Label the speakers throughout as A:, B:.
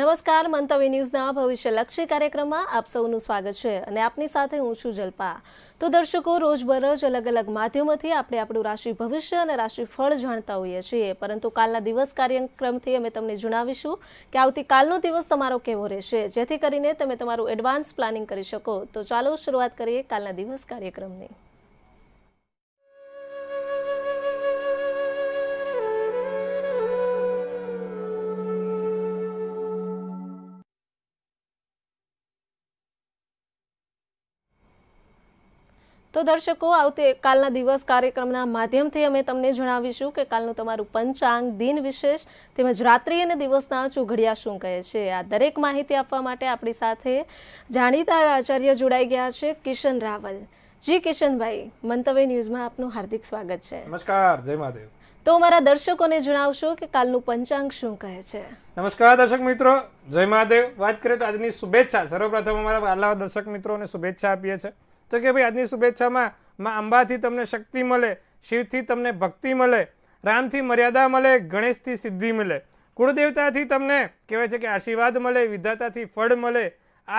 A: નમસ્કાર મંતવ્ય ન્યૂઝના ભવિષ્ય ભવિષ્યલક્ષી કાર્યક્રમમાં આપ સૌનું સ્વાગત છે અને આપની સાથે હું છું જલ્પા તો દર્શકો રોજબરોજ અલગ અલગ માધ્યમોથી આપણે આપણું રાશિ ભવિષ્ય અને રાશિ ફળ જાણતા હોઈએ છીએ પરંતુ કાલના દિવસ કાર્યક્રમથી અમે તમને જણાવીશું કે આવતીકાલનો દિવસ તમારો કેવો રહેશે જેથી કરીને તમે તમારું એડવાન્સ પ્લાનિંગ કરી શકો તો ચાલો શરૂઆત કરીએ કાલના દિવસ કાર્યક્રમની તો દર્શકો આવતી કાલના દિવસ કાર્યક્રમના માધ્યમથી અમે તમને જણાવીશું કે કાલનું તમારું પંચાંગ દિન વિશેષ તેમજ રાત્રિ અને દિવસના ચુઘડિયા શું કહે છે આ દરેક માહિતી આપવા માટે આપણી સાથે જાણીતા આચાર્ય જોડાઈ ગયા છે કિશન રાવલ જી કિશનભાઈ મંતવ્ય ન્યૂઝમાં આપનું હાર્દિક સ્વાગત છે
B: નમસ્કાર જય મહાદેવ
A: તો અમારા દર્શકોને જણાવશો કે કાલનું પંચાંગ શું કહે છે
B: નમસ્કાર દર્શક મિત્રો જય મહાદેવ વાત કરીએ તો આજની શુભેચ્છા સર્વપ્રથમ અમારા વાલા દર્શક મિત્રોને શુભેચ્છા આપીએ છીએ તો કે ભાઈ આજની શુભેચ્છામાં માં અંબાથી તમને શક્તિ મળે શિવથી તમને ભક્તિ મળે રામથી મર્યાદા મળે ગણેશથી સિદ્ધિ મળે કુળદેવતાથી તમને કહેવાય છે કે આશીર્વાદ મળે વિધાતાથી ફળ મળે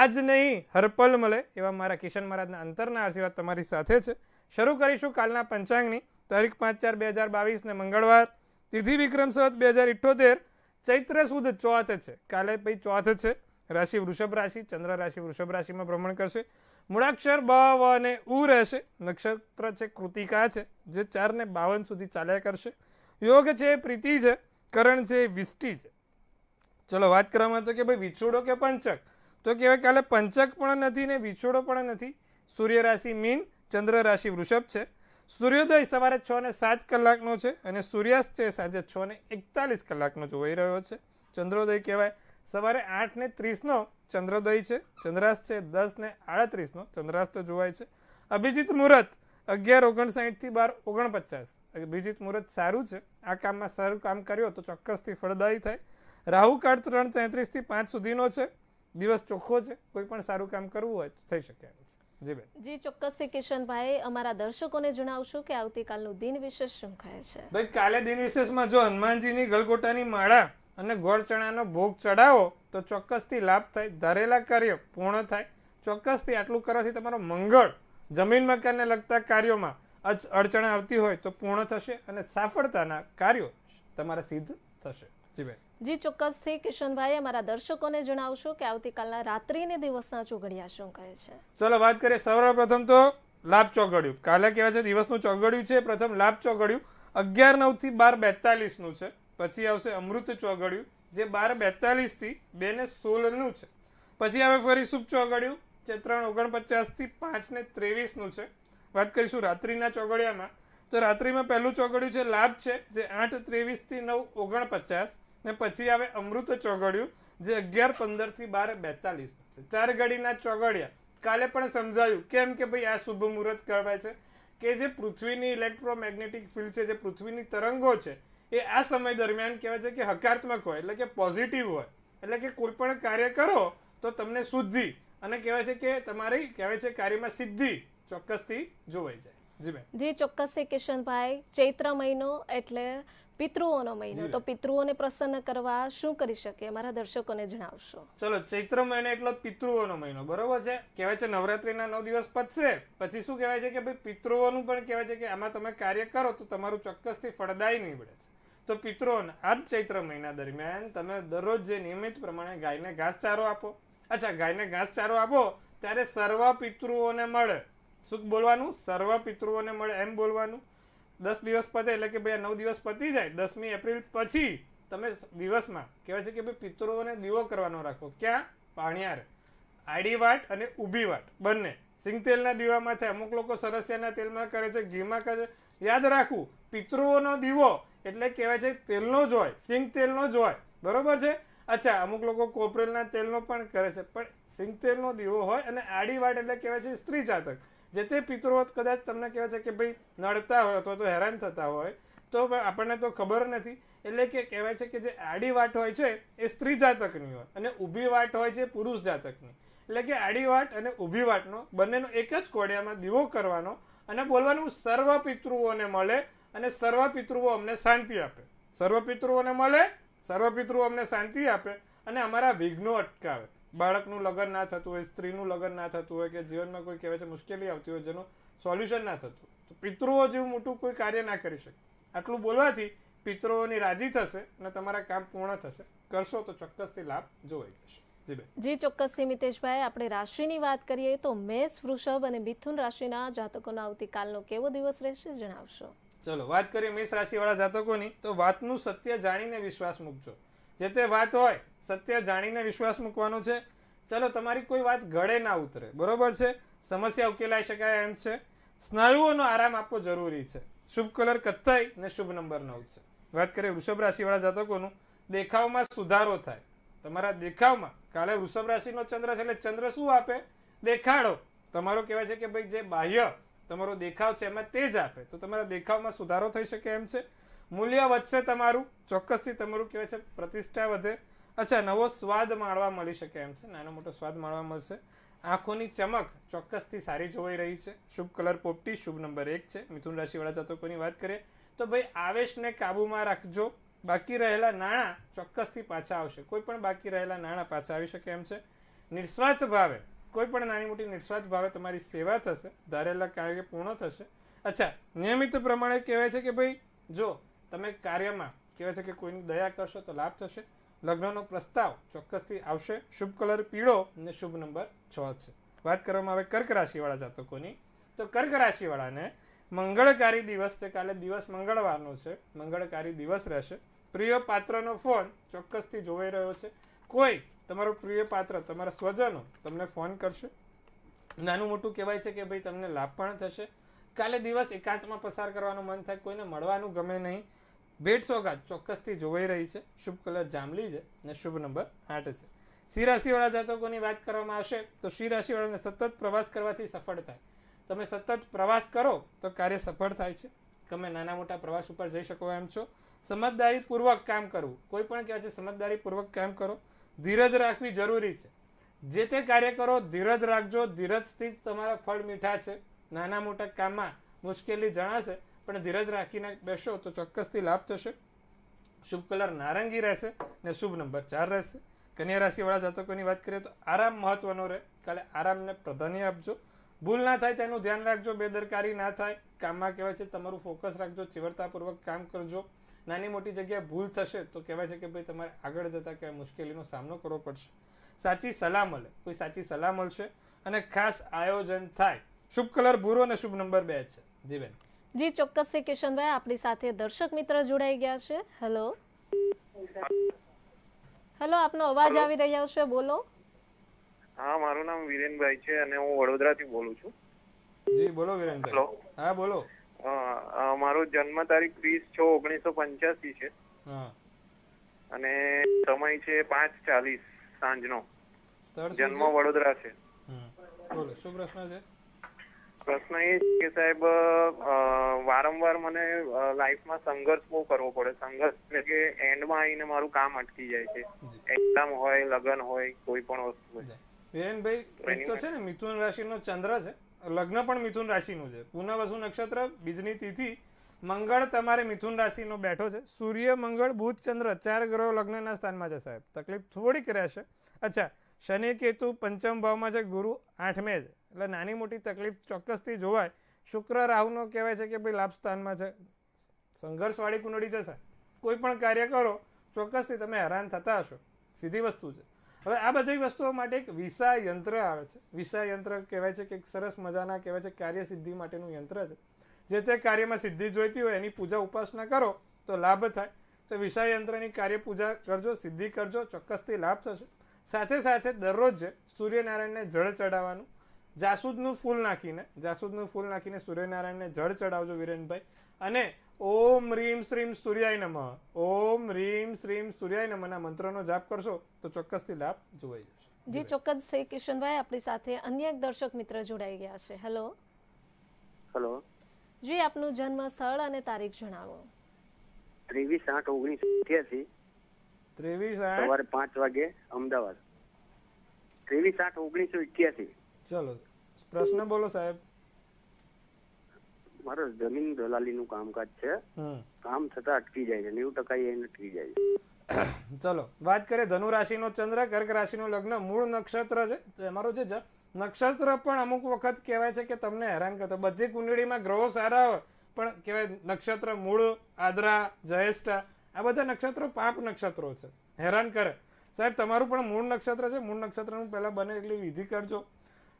B: આજ નહીં હરપલ મળે એવા મારા કિશન મહારાજના અંતરના આશીર્વાદ તમારી સાથે છે શરૂ કરીશું કાલના પંચાંગની તારીખ પાંચ ચાર બે હજાર બાવીસને મંગળવાર તિથિ વિક્રમ સત બે હજાર ઇઠ્ઠોતેર ચૈત્ર સુદ ચોથ છે કાલે ભાઈ ચોથ છે રાશિ વૃષભ રાશિ ચંદ્ર રાશિ વૃષભ રાશિમાં ભ્રમણ કરશે મૂળાક્ષર બ અને ઉ રહેશે નક્ષત્ર છે કૃતિકા છે જે ચારને બાવન સુધી ચાલ્યા કરશે યોગ છે પ્રીતિ છે કરણ છે વિષ્ટિ છે ચલો વાત કરવામાં તો કે ભાઈ વિછોડો કે પંચક તો કહેવાય કાલે પંચક પણ નથી ને વિછોડો પણ નથી સૂર્ય રાશિ મીન ચંદ્ર રાશિ વૃષભ છે સૂર્યોદય સવારે છ ને સાત કલાકનો છે અને સૂર્યાસ્ત છે સાંજે છ ને એકતાલીસ કલાકનો જોવાઈ રહ્યો છે ચંદ્રોદય કહેવાય સવારે આઠ ને ત્રીસનો ચંદ્રોદય છે ચંદ્રાસ્ત છે દસ ને આડત્રીસનો તો જોવાય છે અભિજીત મુહૂર્ત અગિયાર ઓગણસાઠથી બાર ઓગણપચાસ અભિજીત મુહૂર્ત સારું છે આ કામમાં સારું કામ કર્યો તો ચોક્કસથી ફળદાયી થાય રાહુ કાળ ત્રણ તેત્રીસથી પાંચ સુધીનો છે દિવસ ચોખ્ખો છે કોઈ પણ સારું કામ કરવું હોય તો થઈ શકે જી બેન
A: જી ચોક્કસથી કિશનભાઈ અમારા દર્શકોને જણાવશો કે આવતીકાલનું દિન વિશેષ શું કહે છે
B: ભાઈ કાલે દિન વિશેષમાં જો હનુમાનજીની ગલગોટાની માળા અને ગોળ ચણાનો ભોગ ચડાવો તો ચોક્કસથી લાભ થાય ધારેલા કાર્ય પૂર્ણ થાય ચોક્કસથી આટલું કરવાથી તમારો મંગળ જમીન મકાનને લગતા કાર્યોમાં અચ અડચણ આવતી હોય તો પૂર્ણ થશે અને સફળતાના કાર્યો તમારા સિદ્ધ થશે જીબે
A: જી ચોક્કસથી કિશનભાઈ અમારા દર્શકોને જણાવશો કે આવતીકાલના રાત્રિને દિવસના ચોઘડિયા શું કહે છે
B: ચલો વાત કરીએ સર્વપ્રથમ તો લાભ ચોઘડ્યું કાલે કહેવાય છે દિવસનું ચોઘડ્યું છે પ્રથમ લાભ ચોઘડ્યું અગિયાર નવથી બાર બેતાલીસનું છે પછી આવશે અમૃત ચોગડિયું જે બાર બેતાલીસથી બે ને સોળનું છે પછી આવે ફરી શુભ ચોગડિયું જે ત્રણ ઓગણપચાસથી પાંચ ને ત્રેવીસનું છે વાત કરીશું રાત્રિના ચોગડિયામાં તો રાત્રિમાં પહેલું ચોગડિયું છે લાભ છે જે આઠ ત્રેવીસથી નવ ઓગણપચાસ ને પછી આવે અમૃત ચોગડિયું જે અગિયાર પંદરથી બાર બેતાલીસ છે ચાર ઘડીના ચોગડિયા કાલે પણ સમજાયું કેમ કે ભાઈ આ શુભ મુહૂર્ત કહેવાય છે કે જે પૃથ્વીની ઇલેક્ટ્રોમેગ્નેટિક ફિલ્ડ છે જે પૃથ્વીની તરંગો છે એ આ સમય દરમિયાન કહેવાય છે કે હકારાત્મક હોય એટલે કે પોઝિટિવ હોય એટલે કે કોઈ પણ કાર્ય કરો તો તમને શુદ્ધિ અને કહેવાય છે કે તમારી કહેવાય છે કાર્યમાં સિદ્ધિ ચોક્કસથી જોવાઈ જાય
A: જી ચોક્કસથી કિશનભાઈ ચૈત્ર મહિનો એટલે પિતૃઓનો મહિનો તો પિતૃઓને પ્રસન્ન કરવા શું કરી શકે અમારા દર્શકોને જણાવશો
B: ચલો ચૈત્ર મહિનો એટલો પિતૃઓનો મહિનો બરોબર છે કહેવાય છે નવરાત્રીના નવ દિવસ પતશે પછી શું કહેવાય છે કે ભાઈ પિતૃઓનું પણ કહેવાય છે કે આમાં તમે કાર્ય કરો તો તમારું ચોક્કસથી ફળદાયી નીવડે છે તો પિતરોન આ ચૈત્ર મહિના દરમિયાન તમે દરરોજ જે નિયમિત પ્રમાણે ગાયને ઘાસચારો આપો અચ્છા ગાયને ઘાસચારો આપો ત્યારે સર્વ પિતૃઓને મળે શું બોલવાનું સર્વ પિતૃઓને મળે એમ બોલવાનું દસ દિવસ પતે એટલે કે ભાઈ નવ દિવસ પતી જાય દસમી એપ્રિલ પછી તમે દિવસમાં કહેવાય છે કે ભાઈ પિતૃઓને દીવો કરવાનો રાખો ક્યાં પાણિયાર આડી વાટ અને ઊભી વાટ બંને સિંગતેલના દીવામાં થાય અમુક લોકો સરસિયાના તેલમાં કરે છે ઘીમાં કરે છે યાદ રાખવું પિતૃઓનો દીવો એટલે કહેવાય છે તેલનો જ હોય સિંગ તેલનો જ હોય બરોબર છે અચ્છા અમુક લોકો કોપરેલના તેલનો પણ કરે છે પણ સિંગ તેલનો દીવો હોય અને આડીવાટ એટલે કહેવાય છે સ્ત્રી જાતક જે તે પિતૃવત કદાચ તમને કહેવાય છે કે ભાઈ નડતા હોય અથવા તો હેરાન થતા હોય તો આપણને તો ખબર નથી એટલે કે કહેવાય છે કે જે આડી વાટ હોય છે એ સ્ત્રી જાતકની હોય અને ઊભી વાટ હોય છે પુરુષ જાતકની એટલે કે આડી વાટ અને ઊભી વાટનો બંનેનો એક જ કોડિયામાં દીવો કરવાનો અને બોલવાનું સર્વ પિતૃઓને મળે અને સર્વ પિતૃઓ અમને શાંતિ આપે સર્વ પિતૃઓને મળે સર્વ પિતૃઓ અમને શાંતિ આપે અને અમારા વિઘ્નો અટકાવે બાળકનું લગ્ન ના થતું હોય સ્ત્રીનું લગ્ન ના થતું હોય કે જીવનમાં કોઈ કહેવાય છે મુશ્કેલી આવતી હોય જેનું સોલ્યુશન ના થતું તો પિતૃઓ જેવું મોટું કોઈ કાર્ય ના કરી શકે આટલું બોલવાથી પિતૃઓની રાજી થશે અને તમારા કામ પૂર્ણ થશે કરશો તો ચોક્કસથી લાભ જોવાઈ જશે
A: જી ચોક્કસથી મિતેશભાઈ આપણે રાશિની વાત કરીએ તો મેષ વૃષભ અને મિથુન રાશિના જાતકોનો આવતીકાલનો કેવો દિવસ રહેશે જણાવશો
B: ચલો વાત કરી મેષ રાશિવાળા જાતકોની તો વાતનું સત્ય જાણીને વિશ્વાસ મૂકજો જે તે વાત હોય સત્ય જાણીને વિશ્વાસ મૂકવાનો છે ચલો તમારી કોઈ વાત ગળે ના ઉતરે બરોબર છે સમસ્યા ઉકેલાઈ શકાય એમ છે સ્નાયુઓનો આરામ આપવો જરૂરી છે શુભ કલર કથ્થાઈ ને શુભ નંબર નવ છે વાત કરીએ વૃષભ રાશિવાળા જાતકોનું દેખાવમાં સુધારો થાય તમારા દેખાવમાં કાલે વૃષભ રાશિનો ચંદ્ર છે એટલે ચંદ્ર શું આપે દેખાડો તમારો કહેવાય છે કે ભાઈ જે બાહ્ય તમારો દેખાવ છે એમાં તે જ આપે તો તમારા દેખાવમાં સુધારો થઈ શકે એમ છે મૂલ્ય વધશે તમારું ચોક્કસથી તમારું કહેવાય છે પ્રતિષ્ઠા વધે અચ્છા નવો સ્વાદ માણવા મળી શકે એમ છે નાનો મોટો સ્વાદ માણવા મળશે આંખોની ચમક ચોક્કસથી સારી જોવાઈ રહી છે શુભ કલર પોપટી શુભ નંબર એક છે મિથુન રાશિવાળા જાતકોની વાત કરીએ તો ભાઈ આવેશને કાબૂમાં રાખજો બાકી રહેલા નાણાં ચોક્કસથી પાછા આવશે કોઈ પણ બાકી રહેલા નાણાં પાછા આવી શકે એમ છે નિસ્વાર્થ ભાવે કોઈ પણ નાની મોટી નિસ્વાર્થ ભાવે તમારી સેવા થશે ધારેલા કાર્ય પૂર્ણ થશે અચ્છા નિયમિત પ્રમાણે કહેવાય છે કે ભાઈ જો તમે કાર્યમાં કહેવાય છે કે કોઈની દયા કરશો તો લાભ થશે લગ્નનો પ્રસ્તાવ ચોક્કસથી આવશે શુભ કલર પીળો અને શુભ નંબર છ છે વાત કરવામાં આવે કર્ક રાશિવાળા જાતકોની તો કર્ક રાશિવાળાને મંગળકારી દિવસ છે કાલે દિવસ મંગળવારનો છે મંગળકારી દિવસ રહેશે પ્રિય પાત્રનો ફોન ચોક્કસથી જોવાઈ રહ્યો છે કોઈ તમારું પ્રિય પાત્ર તમારા સ્વજનો તમને ફોન કરશે નાનું મોટું કહેવાય છે કે ભાઈ તમને લાભ પણ થશે કાલે દિવસ એકાંતમાં પસાર કરવાનું મન થાય કોઈને મળવાનું ગમે નહીં ભેટ સોગાદ ચોક્કસથી જોવાઈ રહી છે શુભ કલર જાંબલી છે અને શુભ નંબર આઠ છે સિંહ રાશિવાળા જાતકોની વાત કરવામાં આવશે તો સિંહ રાશિવાળાને સતત પ્રવાસ કરવાથી સફળ થાય તમે સતત પ્રવાસ કરો તો કાર્ય સફળ થાય છે તમે નાના મોટા પ્રવાસ ઉપર જઈ શકો એમ છો સમજદારીપૂર્વક કામ કરવું કોઈ પણ કહેવાય છે સમજદારીપૂર્વક કામ કરો ધીરજ રાખવી જરૂરી છે જે તે કાર્ય કરો ધીરજ રાખજો ધીરજથી જ તમારા ફળ મીઠા છે નાના મોટા કામમાં મુશ્કેલી જણાશે પણ ધીરજ રાખીને બેસો તો ચોક્કસથી લાભ થશે શુભ કલર નારંગી રહેશે ને શુભ નંબર ચાર રહેશે કન્યા રાશિવાળા જાતકોની વાત કરીએ તો આરામ મહત્વનો રહે કાલે આરામને પ્રાધાન્ય આપજો ભૂલ ના થાય તેનું ધ્યાન રાખજો બેદરકારી ના થાય કામમાં કહેવાય છે તમારું ફોકસ રાખજો ચીવરતાપૂર્વક કામ કરજો નાની મોટી જગ્યાએ ભૂલ થશે તો કહેવાય છે કે ભાઈ તમારે આગળ જતાં કહેવાય મુશ્કેલીનો સામનો કરવો પડશે સાચી સલાહ મળે કોઈ સાચી સલાહ મળશે અને ખાસ આયોજન થાય શુભ કલર ભૂરો અને શુભ નંબર બે છે જી બેન
A: જી ચોક્કસથી કિશનભાઈ આપણી સાથે દર્શક મિત્ર જોડાઈ ગયા છે હેલો હેલો આપનો અવાજ આવી રહ્યો છે બોલો
B: હા મારું નામ વિરેનભાઈ છે અને હું વડોદરાથી બોલું છું જી બોલો વિરેનભાઈ હા બોલો મારો જન્મ તારીખ વીસ છ ઓગણીસો પંચ્યાસી છે અને સમય છે પાંચ ચાલીસ સાંજનો જન્મ વડોદરા છે શું પ્રશ્ન છે પ્રશ્ન એ છે કે સાહેબ વારંવાર મને લાઈફમાં સંઘર્ષ બહુ કરવો પડે સંઘર્ષ એટલે કે એન્ડમાં આવીને મારું કામ અટકી જાય છે એકદમ હોય લગ્ન હોય કોઈ પણ વસ્તુ હોય વિરેનભાઈ તો છે ને મિથુન રાશિનો ચંદ્ર છે લગ્ન પણ મિથુન રાશિનું છે પુનઃવસુ નક્ષત્ર બીજની તિથિ મંગળ તમારે મિથુન રાશિનો બેઠો છે સૂર્ય મંગળ બુધ ચંદ્ર ચાર ગ્રહો લગ્નના સ્થાનમાં છે સાહેબ તકલીફ થોડીક રહેશે અચ્છા શનિ કેતુ પંચમ ભાવમાં છે ગુરુ આઠમે છે એટલે નાની મોટી તકલીફ ચોક્કસથી જોવાય શુક્ર રાહુનો કહેવાય છે કે ભાઈ લાભ સ્થાનમાં છે સંઘર્ષવાળી કુંડળી છે સાહેબ કોઈ પણ કાર્ય કરો ચોક્કસથી તમે હેરાન થતા હશો સીધી વસ્તુ છે હવે આ બધી વસ્તુઓ માટે એક વિસા યંત્ર આવે છે વિસા યંત્ર કહેવાય છે કે એક સરસ મજાના કહેવાય છે કાર્ય સિદ્ધિ માટેનું યંત્ર છે જે તે કાર્યમાં સિદ્ધિ જોઈતી હોય એની પૂજા ઉપાસના કરો તો લાભ થાય તો વિષય યંત્રની કાર્ય પૂજા કરજો સિદ્ધિ કરજો ચોક્કસથી લાભ થશે સાથે સાથે દરરોજ સૂર્યનારાયણને જળ ચડાવવાનું જાસૂદનું ફૂલ નાખીને જાસૂદનું ફૂલ નાખીને સૂર્યનારાયણને જળ ચડાવજો વિરેનભાઈ અને ઓમ રીમ શ્રીમ સૂર્યાય નમઃ ઓમ રીમ શ્રીમ સૂર્યાય નમઃના મંત્રનો જાપ કરશો તો ચોક્કસથી લાભ જોવાઈ જશે
A: જી ચોક્કસ છે કિશનભાઈ આપણી સાથે અન્ય એક દર્શક મિત્ર જોડાઈ ગયા છે હેલો હેલો જી આપનું જન્મ સ્થળ અને તારીખ જણાવો
B: ત્રેવીસ આઠ ઓગણીસો ત્રેવીસ સવારે પાંચ વાગે અમદાવાદ ત્રેવીસ આઠ ઓગણીસો અઠ્યાસી ચલો પ્રશ્ન બોલો સાહેબ મારે જમીન દલાલીનું કામકાજ છે કામ થતા અટકી જાય છે નેવું ટકા એને અટકી જાય ચલો વાત કરીએ ધનુ રાશિનો ચંદ્ર કર્ક રાશિનું લગ્ન મૂળ નક્ષત્ર છે તમારું જે નક્ષત્ર પણ અમુક વખત કહેવાય છે કે તમને હેરાન કરતો બધી કુંડળીમાં ગ્રહો સારા હોય પણ કહેવાય નક્ષત્ર મૂળ આદરા જયેષ્ઠા આ બધા નક્ષત્રો પાપ નક્ષત્રો છે હેરાન કરે સાહેબ તમારું પણ મૂળ નક્ષત્ર છે મૂળ નક્ષત્રનું પહેલાં બને એટલી વિધિ કરજો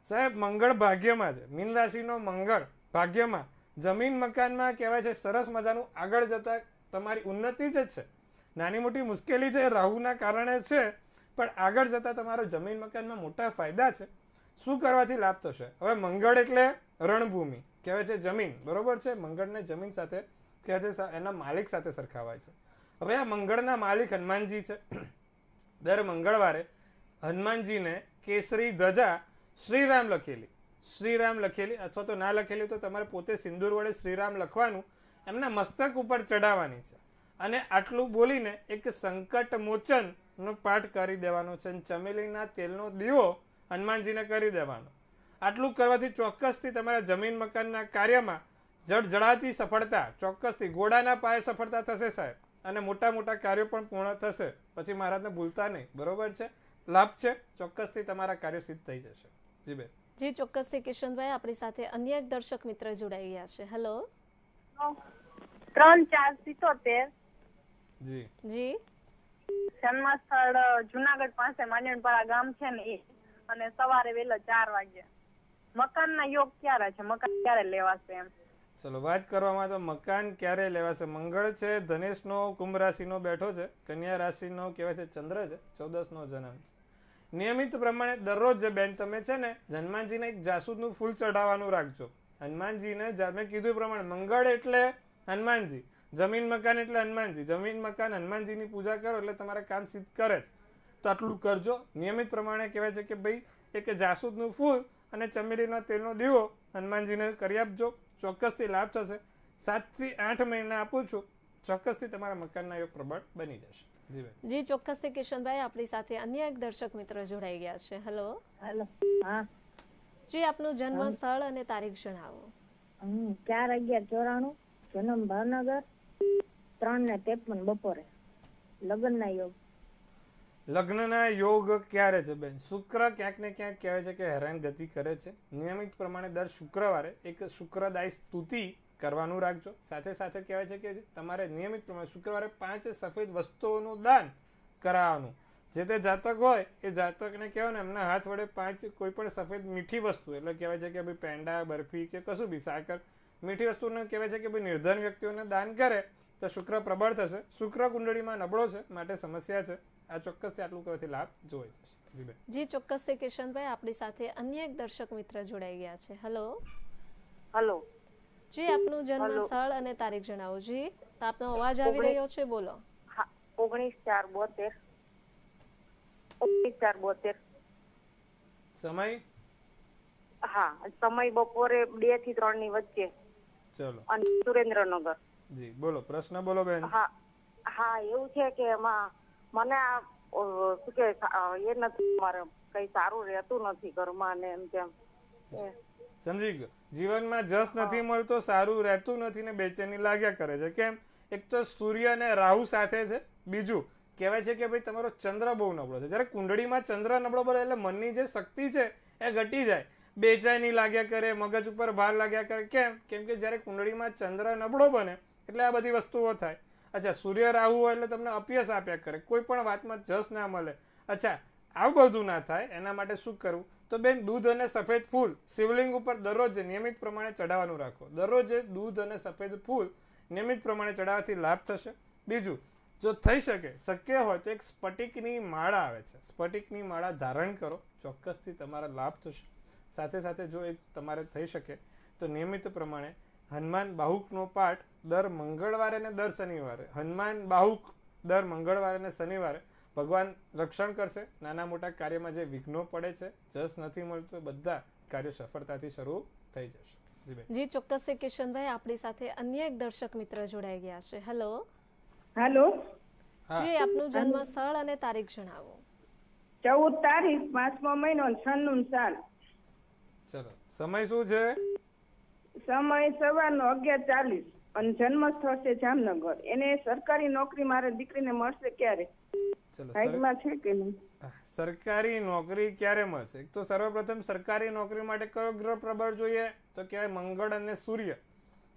B: સાહેબ મંગળ ભાગ્યમાં છે મીન રાશિનો મંગળ ભાગ્યમાં જમીન મકાનમાં કહેવાય છે સરસ મજાનું આગળ જતાં તમારી ઉન્નતિ જ છે નાની મોટી મુશ્કેલી છે રાહુના કારણે છે પણ આગળ જતાં તમારો જમીન મકાનમાં મોટા ફાયદા છે શું કરવાથી લાભ થશે હવે મંગળ એટલે રણભૂમિ કહેવાય છે જમીન બરોબર છે મંગળને જમીન સાથે કહેવાય છે એના માલિક સાથે સરખાવાય છે હવે આ મંગળના માલિક હનુમાનજી છે દર મંગળવારે હનુમાનજીને કેસરી ધજા શ્રીરામ લખેલી શ્રીરામ લખેલી અથવા તો ના લખેલી તો તમારે પોતે સિંદૂર વડે શ્રીરામ લખવાનું એમના મસ્તક ઉપર ચડાવવાની છે અને આટલું બોલીને એક સંકટ મોચનનો પાઠ કરી દેવાનો છે અને ચમેલીના તેલનો દીવો હનુમાનજીને કરી દેવાનો આટલું કરવાથી ચોક્કસથી તમારા જમીન મકાનના કાર્યમાં જડ સફળતા ચોક્કસથી ઘોડાના પાયે સફળતા થશે સાહેબ અને મોટા મોટા કાર્યો પણ પૂર્ણ થશે પછી મહારાજને ભૂલતા નહીં બરોબર છે લાભ છે ચોક્કસથી તમારા કાર્યો સિદ્ધ થઈ જશે જી બેન
A: જી ચોક્કસથી કિશનભાઈ આપણી સાથે અન્ય એક દર્શક મિત્ર જોડાઈ ગયા છે હેલો ત્રણ ચાર સિત્તોતેર જી જી જન્મ સ્થળ
B: જુનાગઢ પાસે માન્યનપાડા ગામ છે ને એ અને સવારે વેલો ચાર વાગે
A: મકાનના યોગ ક્યારે છે મકાન ક્યારે લેવાશે એમ
B: ચલો વાત કરવામાં તો મકાન ક્યારે લેવાશે મંગળ છે ધનેશનો કુંભ રાશિનો બેઠો છે કન્યા રાશિનો કહેવાય છે ચંદ્ર છે ચૌદસનો જન્મ છે નિયમિત પ્રમાણે દરરોજ બેન તમે છે ને હનુમાનજીને એક જાસૂદનું ફૂલ ચઢાવવાનું રાખજો હનુમાનજીને મેં કીધું પ્રમાણે મંગળ એટલે હનુમાનજી જમીન મકાન એટલે હનુમાનજી જમીન મકાન હનુમાનજીની પૂજા કરો એટલે તમારે કામ સિદ્ધ કરે જ તો આટલું કરજો નિયમિત પ્રમાણે કહેવાય છે કે ભાઈ એક જાસૂદનું ફૂલ અને ચમેલીના તેલનો દીવો હનુમાનજીને કરી આપજો ચોક્કસથી લાભ થશે સાતથી આઠ મહિના આપું છું ચોક્કસથી તમારા મકાનના યોગ પ્રબળ બની જશે
A: જી ચોક્કસથી કિશનભાઈ આપણી સાથે અન્ય એક દર્શક મિત્ર જોડાઈ ગયા છે હેલો હેલો હા જી આપનું જન્મ સ્થળ અને તારીખ જણાવો ચાર અગિયાર ચોરાણું જન્મ ભાવનગર ત્રણ ને ત્રેપન બપોરે લગ્નના યોગ
B: લગ્નના યોગ ક્યારે છે બેન શુક્ર ક્યાંક ને ક્યાંક કહેવાય છે કે હેરાન ગતિ કરે છે નિયમિત પ્રમાણે દર શુક્રવારે એક શુક્રદાય સ્તુતિ કરવાનું રાખજો સાથે સાથે કહેવાય છે કે તમારે નિયમિત પ્રમાણે શુક્રવારે પાંચ સફેદ વસ્તુઓનું દાન કરાવવાનું જે તે જાતક હોય એ જાતકને કહેવાય ને એમના હાથ વડે પાંચ કોઈ પણ સફેદ મીઠી વસ્તુ એટલે કહેવાય છે કે ભાઈ પેંડા બરફી કે કશું બી સાકર મીઠી વસ્તુને કહેવાય છે કે ભાઈ નિર્ધન વ્યક્તિઓને દાન કરે તો શુક્ર પ્રબળ થશે શુક્ર કુંડળીમાં નબળો છે માટે સમસ્યા છે આ ચોક્કસથી આટલું કહેવાથી લાભ જોઈ
A: જશે જી ચોક્કસ છે કિશનભાઈ આપણી સાથે અન્ય એક દર્શક મિત્ર જોડાઈ ગયા છે હલો હલો જી આપનું જન્મ સ્થળ અને તારીખ જણાવો જી તો આપનો અવાજ આવી રહ્યો છે બોલો ઓગણીસ ચાર બોતેર ઓગણીસ ચાર બોતેર સમય હા સમય બપોરે બે થી ત્રણ ની વચ્ચે ચલો અને સુરેન્દ્રનગર
B: જી બોલો પ્રશ્ન બોલો બેન
A: હા હા એવું છે કે એમાં મને આ શું કે એ નથી મારે કઈ સારું રહેતું નથી ઘરમાં ને એમ તેમ
B: સમજી ગયો જીવનમાં જસ નથી મળતો સારું રહેતું નથી ને બેચેની લાગ્યા કરે છે કેમ એક તો સૂર્ય અને રાહુ સાથે છે બીજું કહેવાય છે કે ભાઈ તમારો ચંદ્ર બહુ નબળો છે જ્યારે કુંડળીમાં ચંદ્ર નબળો બને એટલે મનની જે શક્તિ છે એ ઘટી જાય બેચેની લાગ્યા કરે મગજ ઉપર ભાર લાગ્યા કરે કેમ કેમ કે જ્યારે કુંડળીમાં ચંદ્ર નબળો બને એટલે આ બધી વસ્તુઓ થાય અચ્છા સૂર્ય રાહુ હોય એટલે તમને અપયસ આપ્યા કરે કોઈ પણ વાતમાં જસ ના મળે અચ્છા આવું બધું ના થાય એના માટે શું કરવું તો બેન દૂધ અને સફેદ ફૂલ શિવલિંગ ઉપર દરરોજ નિયમિત પ્રમાણે ચડાવવાનું રાખો દરરોજ દૂધ અને સફેદ ફૂલ નિયમિત પ્રમાણે ચડાવવાથી લાભ થશે બીજું જો થઈ શકે શક્ય હોય તો એક સ્ફટિકની માળા આવે છે સ્ફટિકની માળા ધારણ કરો ચોક્કસથી તમારા લાભ થશે સાથે સાથે જો એક તમારે થઈ શકે તો નિયમિત પ્રમાણે હનુમાન બાહુકનો પાઠ દર મંગળવારે અને દર શનિવારે હનુમાન બાહુક દર મંગળવારે અને શનિવારે ભગવાન રક્ષણ કરશે નાના મોટા કાર્યમાં જે વિઘ્નો પડે છે જસ નથી મળતું બધા કાર્ય સફળતાથી શરૂ થઈ જશે
A: જી ચોક્કસ છે કિશનભાઈ આપણી સાથે અન્ય એક દર્શક મિત્ર જોડાઈ ગયા છે હેલો હેલો જી આપનું જન્મ સ્થળ અને તારીખ જણાવો ચૌદ તારીખ પાંચમો મહિનો સનનું સાલ
B: ચલો સમય શું છે સમય સવાર નો અગિયાર ચાલીસ અને જન્મ સ્થળ છે
A: જામનગર એને સરકારી નોકરી મારે દીકરીને મળશે ક્યારે સાઈડમાં છે કે નહીં
B: સરકારી નોકરી ક્યારે મળશે એક તો સર્વપ્રથમ સરકારી નોકરી માટે કયો ગ્રહ પ્રબળ જોઈએ તો કહેવાય મંગળ અને સૂર્ય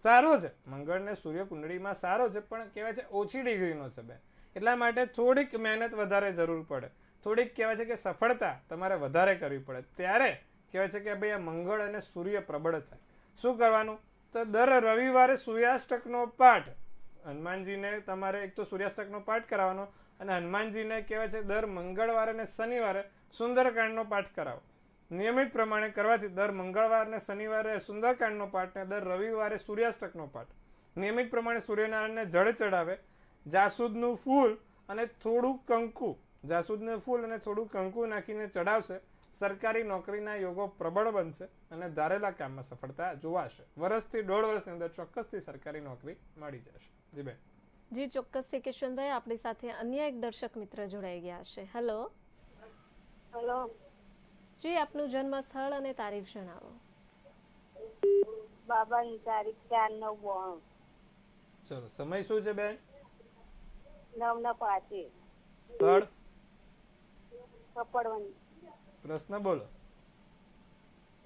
B: સારો છે મંગળ ને સૂર્ય કુંડળીમાં સારો છે પણ કહેવાય છે ઓછી ડિગ્રીનો છે બે એટલા માટે થોડીક મહેનત વધારે જરૂર પડે થોડીક કહેવાય છે કે સફળતા તમારે વધારે કરવી પડે ત્યારે કહેવાય છે કે ભાઈ આ મંગળ અને સૂર્ય પ્રબળ થાય શું કરવાનું તો દર રવિવારે સૂર્યાષ્ટકનો પાઠ હનુમાનજીને તમારે એક તો સૂર્યાષ્ટકનો પાઠ કરાવવાનો અને હનુમાનજીને કહેવાય છે દર મંગળવારે અને શનિવારે સુંદરકાંડનો પાઠ કરાવો નિયમિત પ્રમાણે કરવાથી દર મંગળવાર અને શનિવારે સુંદરકાંડનો પાઠ ને દર રવિવારે સૂર્યાષ્ટકનો પાઠ નિયમિત પ્રમાણે સૂર્યનારાયણને જળ ચડાવે જાસૂદનું ફૂલ અને થોડું કંકુ જાસૂદનું ફૂલ અને થોડું કંકુ નાખીને ચડાવશે સરકારી નોકરીના યોગો પ્રબળ બનશે અને ધારેલા કામમાં સફળતા જોવાશે વર્ષથી દોઢ વર્ષની અંદર ચોક્કસથી સરકારી નોકરી મળી જશે જી બેન
A: જી ચોક્કસથી કિશનભાઈ આપણી સાથે અન્ય એક દર્શક મિત્ર જોડાઈ ગયા છે હેલો હેલો જી આપનું જન્મ સ્થળ અને તારીખ જણાવો બાબાની તારીખ ચાર નવ બોણું
B: ચલો સમય શું છે બેન
A: નવ ના પાંચે સ્થળ કપડવંજ પ્રશ્ન બોલો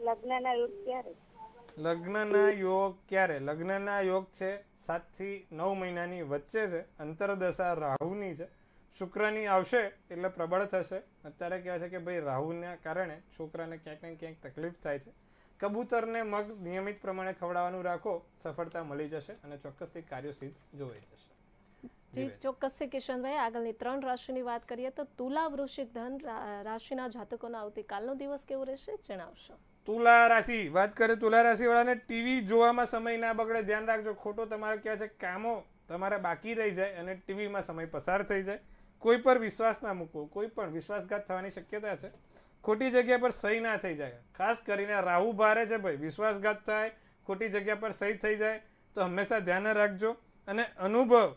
A: લગ્નના યોગ ક્યારે
B: લગ્નના યોગ ક્યારે લગ્નના યોગ છે સાતથી નવ મહિનાની વચ્ચે છે અંતરદશા રાહુની છે શુક્રની આવશે એટલે પ્રબળ થશે અત્યારે કહેવાય છે કે ભાઈ રાહુના કારણે છોકરાને ક્યાંક ને ક્યાંક તકલીફ થાય છે કબૂતરને મગ નિયમિત પ્રમાણે ખવડાવવાનું રાખો સફળતા મળી જશે અને ચોક્કસથી કાર્યો સિદ્ધ જોવાઈ જશે
A: ચોક્કસથી કિશનભાઈ આગળની ત્રણ રાશિની વાત કરીએ તો તુલા વૃશ્ચિક ધન રાશિના જાતકોનો આવતીકાલનો દિવસ કેવો રહેશે જણાવશો
B: તુલા રાશિ વાત કરે તુલા રાશિ ટીવી જોવામાં સમય ના બગડે ધ્યાન રાખજો ખોટો તમારે કહેવાય છે કામો તમારે બાકી રહી જાય અને ટીવીમાં સમય પસાર થઈ જાય કોઈ પર વિશ્વાસ ના મૂકવો કોઈ પણ વિશ્વાસઘાત થવાની શક્યતા છે ખોટી જગ્યા પર સહી ના થઈ જાય ખાસ કરીને રાહુ ભારે છે ભાઈ વિશ્વાસઘાત થાય ખોટી જગ્યા પર સહી થઈ જાય તો હંમેશા ધ્યાન રાખજો અને અનુભવ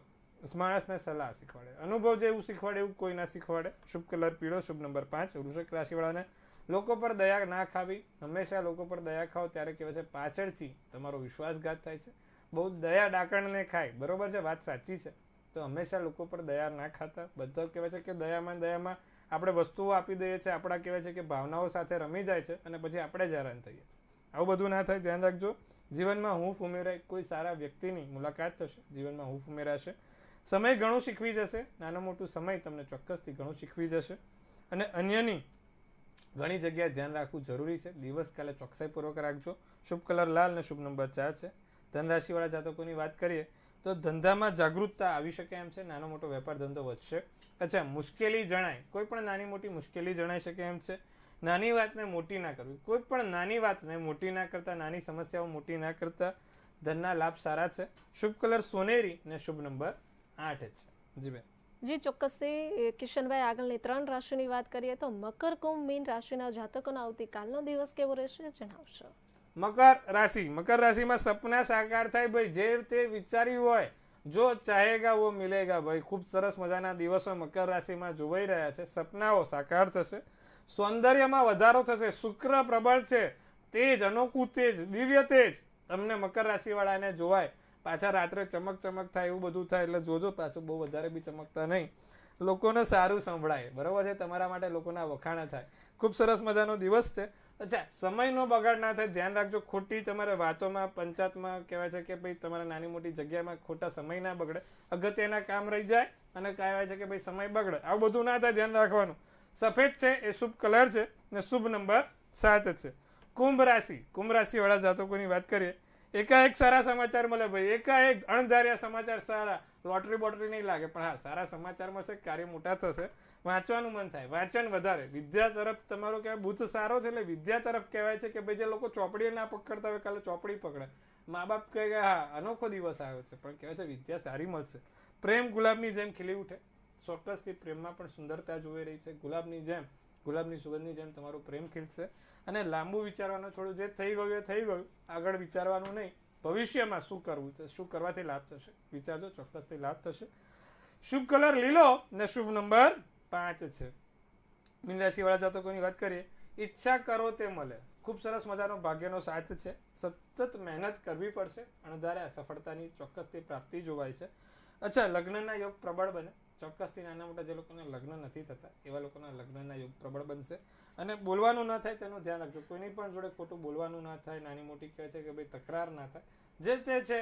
B: માણસને સલાહ શીખવાડે અનુભવ જે એવું શીખવાડે એવું કોઈ ના શીખવાડે શુભ કલર પીળો શુભ નંબર પાંચ વૃષક રાશિવાળાને લોકો પર દયા ના ખાવી હંમેશા લોકો પર દયા ખાઓ ત્યારે કહેવાય છે પાછળથી તમારો વિશ્વાસઘાત થાય છે બહુ દયા ડાકણને ખાય બરોબર છે વાત સાચી છે તો હંમેશા લોકો પર દયા ના ખાતા બધા કહેવાય છે કે દયામાં દયામાં આપણે વસ્તુઓ આપી દઈએ છીએ આપણા કહેવાય છે કે ભાવનાઓ સાથે રમી જાય છે અને પછી આપણે જ હેરાન થઈએ છીએ આવું બધું ના થાય ધ્યાન રાખજો જીવનમાં હૂંફ ઉમેરાય કોઈ સારા વ્યક્તિની મુલાકાત થશે જીવનમાં હૂંફ ઉમેરાશે સમય ઘણું શીખવી જશે નાનું મોટું સમય તમને ચોક્કસથી ઘણું શીખવી જશે અને અન્યની ઘણી જગ્યાએ ધ્યાન રાખવું જરૂરી છે દિવસ કાલે ચોકસાઈપૂર્વક રાખજો શુભ કલર લાલ અને શુભ નંબર ચાર છે ધનરાશિવાળા જાતકોની વાત કરીએ તો ધંધામાં જાગૃતતા આવી શકે એમ છે નાનો મોટો વેપાર ધંધો વધશે અચ્છા મુશ્કેલી જણાય કોઈ પણ નાની મોટી મુશ્કેલી જણાઈ શકે એમ છે નાની વાતને મોટી ના કરવી કોઈ પણ નાની વાતને મોટી ના કરતા નાની સમસ્યાઓ મોટી ના કરતા ધનના લાભ સારા છે શુભ કલર સોનેરી અને શુભ નંબર આઠ જ છે જી બેન
A: જી ચોક્કસથી કિશનભાઈ આગળની ત્રણ રાશિની વાત કરીએ તો મકર કુંભ મીન રાશિના જાતકોનો આવતીકાલનો દિવસ કેવો રહેશે જણાવશો
B: મકર રાશિ મકર રાશિમાં સપના સાકાર થાય ભાઈ જે તે વિચાર્યું હોય જો ચાહેગા વો મિલેગા ભાઈ ખૂબ સરસ મજાના દિવસો મકર રાશિમાં જોવાઈ રહ્યા છે સપનાઓ સાકાર થશે સૌંદર્યમાં વધારો થશે શુક્ર પ્રબળ છે તેજ અનોખું તેજ દિવ્ય તેજ તમને મકર રાશિવાળાને જોવાય પાછા રાત્રે ચમક ચમક થાય એવું બધું થાય એટલે જોજો પાછું બહુ વધારે બી ચમકતા નહીં લોકોને સારું સંભળાય બરાબર છે તમારા માટે લોકોના વખાણા થાય ખૂબ સરસ મજાનો દિવસ છે અચ્છા સમયનો બગાડ ના થાય ધ્યાન રાખજો ખોટી તમારે વાતોમાં પંચાયતમાં કહેવાય છે કે ભાઈ તમારા નાની મોટી જગ્યામાં ખોટા સમય ના બગડે અગત્યના કામ રહી જાય અને કહેવાય છે કે ભાઈ સમય બગડે આવું બધું ના થાય ધ્યાન રાખવાનું સફેદ છે એ શુભ કલર છે ને શુભ નંબર સાત છે કુંભ રાશિ કુંભ રાશિવાળા જાતકોની વાત કરીએ એકાએક સારા સમાચાર મળે ભાઈ એકાએક અણધાર્યા સમાચાર સારા લોટરી બોટરી નહીં લાગે પણ હા સારા સમાચાર મળશે કાર્ય મોટા થશે વાંચવાનું મન થાય વાંચન વધારે વિદ્યા તરફ તમારો કહેવાય બુથ સારો છે એટલે વિદ્યા તરફ કહેવાય છે કે ભાઈ જે લોકો ચોપડી ના પકડતા હોય કાલે ચોપડી પકડે મા બાપ કહે કે હા અનોખો દિવસ આવ્યો છે પણ કહેવાય છે વિદ્યા સારી મળશે પ્રેમ ગુલાબની જેમ ખીલી ઉઠે ચોક્કસથી પ્રેમમાં પણ સુંદરતા જોઈ રહી છે ગુલાબની જેમ ગુલાબની સુગંધની જેમ તમારું પ્રેમ ખીલશે અને લાંબુ વિચારવાનું થોડું જે થઈ ગયું એ થઈ ગયું આગળ વિચારવાનું નહીં ભવિષ્યમાં શું કરવું છે શું કરવાથી લાભ થશે વિચારજો ચોક્કસથી લાભ થશે શુભ કલર લીલો ને શુભ નંબર પાંચ છે મીન રાશિવાળા જાતકોની વાત કરીએ ઈચ્છા કરો તે મળે ખૂબ સરસ મજાનો ભાગ્યનો સાથ છે સતત મહેનત કરવી પડશે અણધારે સફળતાની ચોક્કસથી પ્રાપ્તિ જોવાય છે અચ્છા લગ્નના યોગ પ્રબળ બને ચોક્કસથી નાના મોટા જે લોકોના લગ્ન નથી થતા એવા લોકોના લગ્નના યોગ પ્રબળ બનશે અને બોલવાનું ન થાય તેનું ધ્યાન રાખજો કોઈની પણ જોડે ખોટું બોલવાનું ના થાય નાની મોટી કહેવાય છે કે ભાઈ તકરાર ના થાય જે તે છે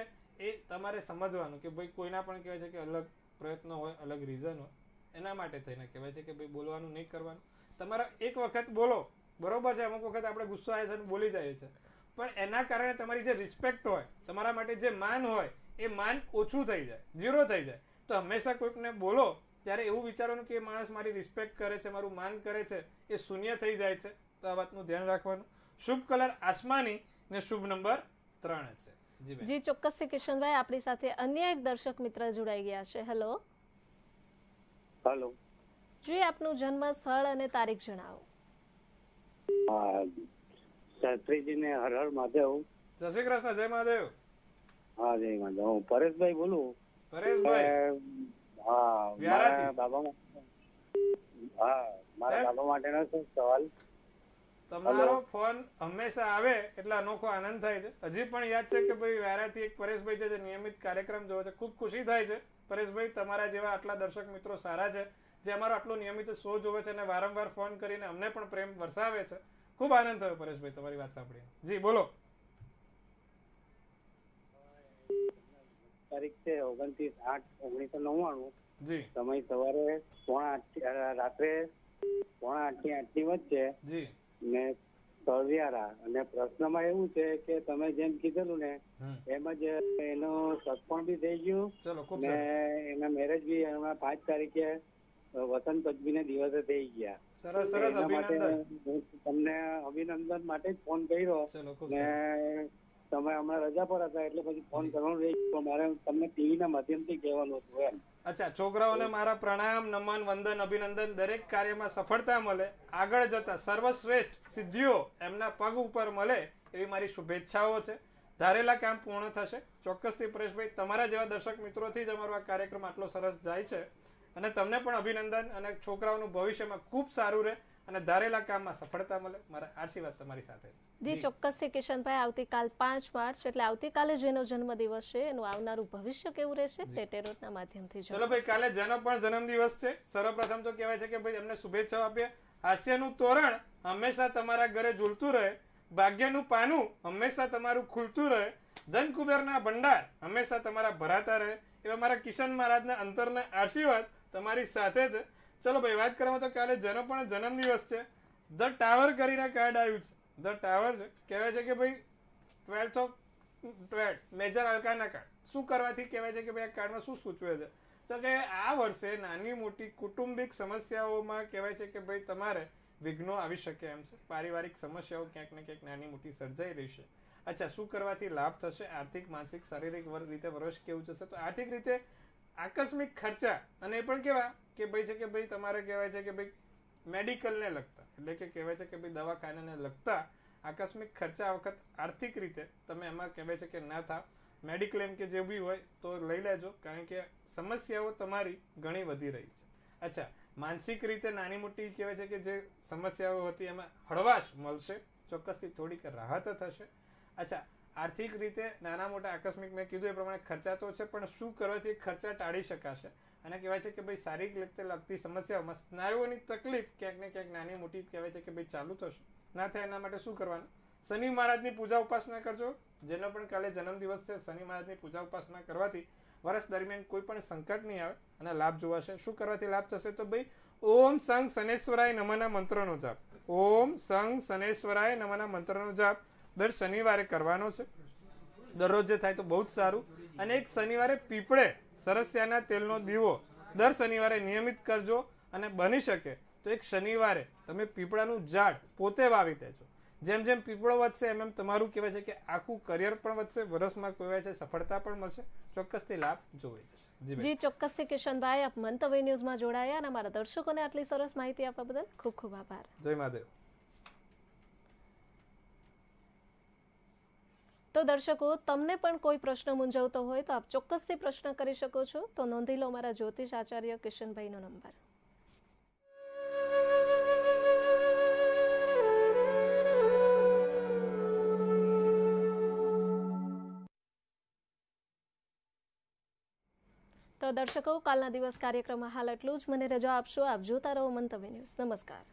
B: એ તમારે સમજવાનું કે ભાઈ કોઈના પણ કહેવાય છે કે અલગ પ્રયત્નો હોય અલગ રીઝન હોય એના માટે થઈને કહેવાય છે કે ભાઈ બોલવાનું નહીં કરવાનું તમારા એક વખત બોલો બરોબર છે અમુક વખત આપણે ગુસ્સો આવે છે અને બોલી જાય છે પણ એના કારણે તમારી જે રિસ્પેક્ટ હોય તમારા માટે જે માન હોય એ માન ઓછું થઈ જાય ઝીરો થઈ જાય તો હંમેશા કોઈકને બોલો ત્યારે એવું વિચારવાનું કે માણસ મારી રિસ્પેક્ટ કરે છે મારું માન કરે છે એ શૂન્ય થઈ જાય છે તો આ વાતનું ધ્યાન રાખવાનું શુભ કલર આસમાની ને શુભ નંબર ત્રણ છે
A: જી ચોક્કસથી કિશનભાઈ આપણી સાથે અન્ય એક દર્શક મિત્ર જોડાઈ ગયા છે હેલો હેલો જી આપનું જન્મ સ્થળ અને તારીખ જણાવો
B: શાસ્ત્રીજીને હર હર મહાદેવ જય શ્રી કૃષ્ણ જય મહાદેવ હા જય મહાદેવ હું પરેશભાઈ બોલું તમારો ફોન હંમેશા આવે એટલે અનોખો આનંદ થાય છે હજી પણ યાદ છે કે ભાઈ વ્યારા થી એક પરેશભાઈ છે જે નિયમિત કાર્યક્રમ જોવે છે ખુબ ખુશી થાય છે પરેશભાઈ તમારા જેવા આટલા દર્શક મિત્રો સારા છે જે અમારો આટલો નિયમિત શો જોવે છે અને વારંવાર ફોન કરીને અમને પણ પ્રેમ વરસાવે છે ખૂબ આનંદ થયો પરેશભાઈ તમારી વાત સાંભળીને જી બોલો તારીખ છે ઓગણત્રીસ આઠ ઓગણીસો નવ્વાણું સમય સવારે પોણા રાત્રે પોણા આઠ ની વચ્ચે ને સળિયારા અને પ્રશ્નમાં એવું છે કે તમે જેમ કીધેલું ને એમ જ એનો સસ્પેન્ડ બી થઈ ગયું ને એના મેરેજ બી હમણાં પાંચ તારીખે વસંત પંચમીને દિવસે થઈ ગયા સરસ સરસ તમને અભિનંદન માટે જ ફોન કર્યો ને તમે હમણાં રજા પર હતા એટલે પછી ફોન કરવાનો રહી તો મારે તમને ટીવીના માધ્યમથી કહેવાનું હતું એમ અચ્છા છોકરાઓને મારા પ્રણામ નમન વંદન અભિનંદન દરેક કાર્યમાં સફળતા મળે આગળ જતા સર્વશ્રેષ્ઠ સિદ્ધિઓ એમના પગ ઉપર મળે એવી મારી શુભેચ્છાઓ છે ધારેલા કામ પૂર્ણ થશે ચોક્કસથી પરેશભાઈ તમારા જેવા દર્શક મિત્રોથી જ અમારો આ કાર્યક્રમ આટલો સરસ જાય છે અને તમને પણ અભિનંદન અને છોકરાઓનું ભવિષ્યમાં ખૂબ સારું રહે અને ધારેલા કામમાં સફળતા મળે મારા આશીર્વાદ તમારી સાથે છે જી
A: ચોક્કસથી કિશનભાઈ આવતીકાલ પાંચ માર્ચ એટલે આવતીકાલે જેનો જન્મદિવસ છે એનું આવનારું ભવિષ્ય કેવું રહેશે તે ટેરોટના માધ્યમથી ચલો
B: ભાઈ કાલે જેનો પણ જન્મદિવસ છે સર્વપ્રથમ તો કહેવાય છે કે ભાઈ એમને શુભેચ્છાઓ આપીએ હાસ્યનું તોરણ હંમેશા તમારા ઘરે ઝૂલતું રહે ભાગ્યનું પાનું હંમેશા તમારું ખુલતું રહે ધન કુબેરના ભંડાર હંમેશા તમારા ભરાતા રહે એવા મારા કિશન મહારાજના અંતરના આશીર્વાદ તમારી સાથે જ ચલો ભાઈ વાત કરવામાં તો કાલે જેનો પણ જન્મદિવસ છે ધ ટાવર કરીને કાર્ડ આવ્યું છે ધ ટાવર છે કહેવાય છે કે ભાઈ twelfth of twelfth major arcana card શું કરવાથી કહેવાય છે કે ભાઈ આ કાર્ડમાં શું સૂચવે છે તો કે આ વર્ષે નાની મોટી કુટુંબિક સમસ્યાઓમાં કહેવાય છે કે ભાઈ તમારે વિઘ્નો આવી શકે એમ છે પારિવારિક સમસ્યાઓ ક્યાંક ને ક્યાંક નાની મોટી સર્જાઈ રહેશે અચ્છા શું કરવાથી લાભ થશે આર્થિક માનસિક શારીરિક રીતે વર્ષ કેવું જશે તો આર્થિક રીતે આકસ્મિક ખર્ચા અને એ પણ કેવા કે ભાઈ છે કે ભાઈ તમારે કહેવાય છે કે ભાઈ મેડિકલને લગતા એટલે કે કહેવાય છે કે ભાઈ દવાખાનાને લગતા આકસ્મિક ખર્ચા વખત આર્થિક રીતે તમે એમાં કહેવાય છે કે ના થાવ મેડિક્લેમ કે જે બી હોય તો લઈ લેજો કારણ કે સમસ્યાઓ તમારી ઘણી વધી રહી છે અચ્છા માનસિક રીતે નાની મોટી કહેવાય છે કે જે સમસ્યાઓ હતી એમાં હળવાશ મળશે ચોક્કસથી થોડીક રાહત થશે અચ્છા આર્થિક રીતે નાના મોટા આકસ્મિક મેં કીધું એ પ્રમાણે ખર્ચા તો છે પણ શું કરવાથી ખર્ચા ટાળી શકાશે અને કહેવાય છે કે ભાઈ શારીરિક રીતે લગતી સમસ્યાઓમાં સ્નાયુઓની તકલીફ ક્યાંક ને ક્યાંક નાની મોટી કહેવાય છે કે ભાઈ ચાલુ થશે ના થાય એના માટે શું કરવાનું શનિ મહારાજની પૂજા ઉપાસના કરજો જેનો પણ કાલે જન્મદિવસ છે શનિ મહારાજની પૂજા ઉપાસના કરવાથી વર્ષ દરમિયાન કોઈ પણ સંકટ નહીં આવે અને લાભ જોવાશે શું કરવાથી લાભ થશે તો ભાઈ ઓમ સંગ શનેશ્વરાય નમના મંત્રનો જાપ ઓમ સંગ શનેશ્વરાય નમના મંત્રનો જાપ દર શનિવારે કરવાનો છે દરરોજે થાય તો બહુ જ સારું અને એક શનિવારે પીપળે સરસિયાના તેલનો દીવો દર શનિવારે નિયમિત કરજો અને બની શકે તો એક શનિવારે તમે પીપળાનું ઝાડ પોતે વાવી દેજો જેમ જેમ પીપળો વધશે એમ એમ તમારું કહેવાય છે કે આખું કરિયર પણ વધશે વર્ષમાં કહેવાય છે સફળતા પણ મળશે ચોક્કસથી લાભ જોઈ
A: જશે જી ચોક્કસથી કિશનભાઈ આપ મંતવ્ય ન્યૂઝમાં જોડાયા અને અમારા દર્શકોને આટલી સરસ માહિતી આપવા બદલ ખૂબ ખૂબ આભાર જય મહાદેવ તો દર્શકો તમને પણ કોઈ પ્રશ્ન મૂંઝવતો હોય તો આપ ચોક્કસથી પ્રશ્ન કરી શકો છો તો નોંધી લો મારા જ્યોતિષ આચાર્ય કિશનભાઈનો નંબર તો દર્શકો કાલના દિવસ કાર્યક્રમમાં હાલ એટલું જ મને રજા આપશો આપ જોતા રહો મંતવ્ય ન્યૂઝ નમસ્કાર